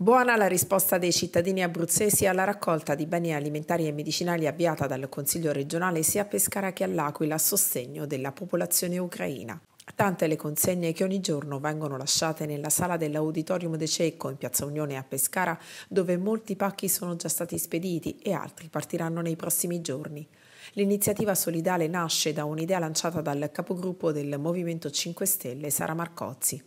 Buona la risposta dei cittadini abruzzesi alla raccolta di beni alimentari e medicinali avviata dal Consiglio regionale sia a Pescara che all'Aquila a sostegno della popolazione ucraina. Tante le consegne che ogni giorno vengono lasciate nella sala dell'Auditorium De Cecco in Piazza Unione a Pescara, dove molti pacchi sono già stati spediti e altri partiranno nei prossimi giorni. L'iniziativa solidale nasce da un'idea lanciata dal capogruppo del Movimento 5 Stelle, Sara Marcozzi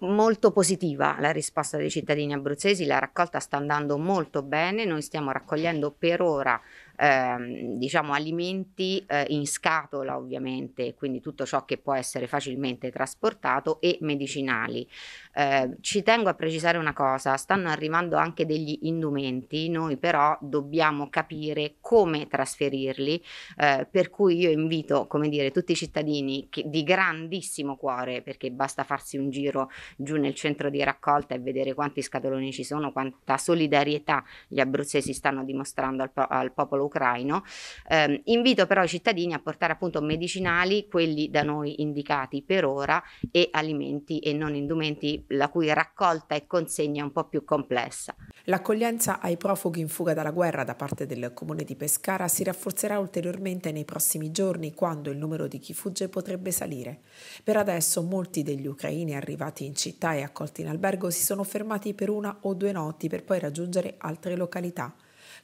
molto positiva la risposta dei cittadini abruzzesi, la raccolta sta andando molto bene, noi stiamo raccogliendo per ora ehm, diciamo alimenti eh, in scatola ovviamente, quindi tutto ciò che può essere facilmente trasportato e medicinali. Eh, ci tengo a precisare una cosa, stanno arrivando anche degli indumenti, noi però dobbiamo capire come trasferirli, eh, per cui io invito, come dire, tutti i cittadini che, di grandissimo cuore, perché basta farsi un giro giù nel centro di raccolta e vedere quanti scatoloni ci sono, quanta solidarietà gli abruzzesi stanno dimostrando al, al popolo ucraino. Eh, invito però i cittadini a portare appunto medicinali, quelli da noi indicati per ora, e alimenti e non indumenti la cui raccolta e consegna è un po' più complessa. L'accoglienza ai profughi in fuga dalla guerra da parte del comune di Pescara si rafforzerà ulteriormente nei prossimi giorni quando il numero di chi fugge potrebbe salire. Per adesso molti degli ucraini arrivati in città e accolti in albergo si sono fermati per una o due notti per poi raggiungere altre località.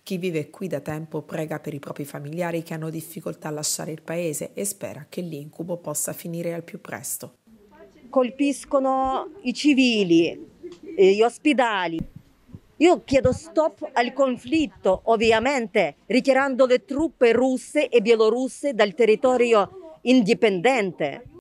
Chi vive qui da tempo prega per i propri familiari che hanno difficoltà a lasciare il paese e spera che l'incubo possa finire al più presto. Colpiscono i civili, eh, gli ospedali. Io chiedo stop al conflitto, ovviamente, richiamando le truppe russe e bielorusse dal territorio indipendente.